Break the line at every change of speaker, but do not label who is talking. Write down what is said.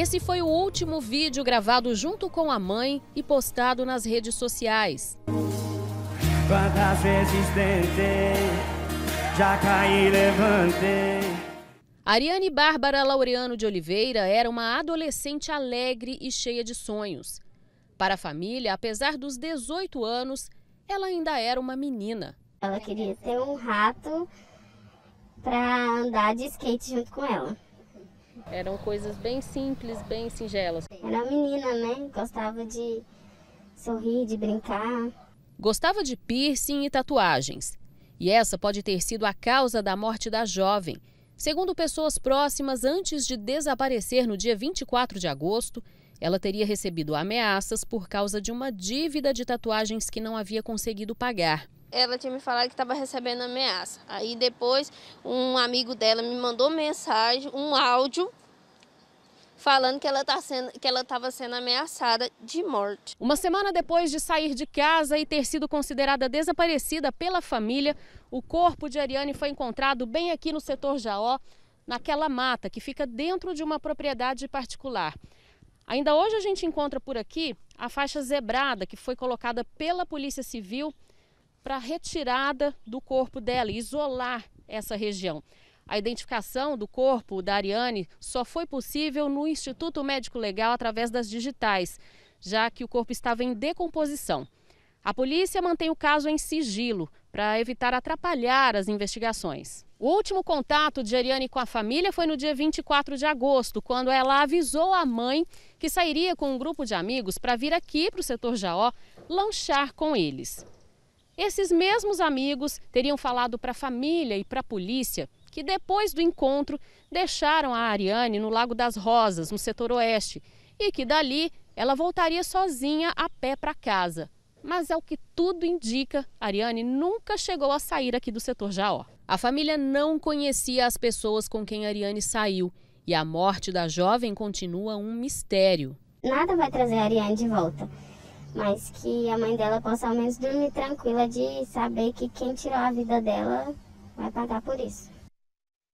Esse foi o último vídeo gravado junto com a mãe e postado nas redes sociais. Quantas vezes tentei, já caí, levantei. Ariane Bárbara Laureano de Oliveira era uma adolescente alegre e cheia de sonhos. Para a família, apesar dos 18 anos, ela ainda era uma menina. Ela queria ter um rato para andar de skate junto com ela. Eram coisas bem simples, bem singelas. Era menina, né? Gostava de sorrir, de brincar. Gostava de piercing e tatuagens. E essa pode ter sido a causa da morte da jovem. Segundo pessoas próximas, antes de desaparecer no dia 24 de agosto, ela teria recebido ameaças por causa de uma dívida de tatuagens que não havia conseguido pagar ela tinha me falado que estava recebendo ameaça. Aí depois um amigo dela me mandou mensagem, um áudio falando que ela tá estava sendo ameaçada de morte. Uma semana depois de sair de casa e ter sido considerada desaparecida pela família, o corpo de Ariane foi encontrado bem aqui no setor Jaó, naquela mata que fica dentro de uma propriedade particular. Ainda hoje a gente encontra por aqui a faixa zebrada que foi colocada pela Polícia Civil para retirada do corpo dela, isolar essa região. A identificação do corpo da Ariane só foi possível no Instituto Médico Legal através das digitais, já que o corpo estava em decomposição. A polícia mantém o caso em sigilo para evitar atrapalhar as investigações. O último contato de Ariane com a família foi no dia 24 de agosto, quando ela avisou a mãe que sairia com um grupo de amigos para vir aqui para o setor Jaó lanchar com eles. Esses mesmos amigos teriam falado para a família e para a polícia que depois do encontro deixaram a Ariane no Lago das Rosas, no setor oeste, e que dali ela voltaria sozinha a pé para casa. Mas é o que tudo indica, Ariane nunca chegou a sair aqui do setor Jaó. A família não conhecia as pessoas com quem Ariane saiu e a morte da jovem continua um mistério. Nada vai trazer a Ariane de volta mas que a mãe dela possa ao menos dormir tranquila de saber que quem tirou a vida dela vai pagar por isso.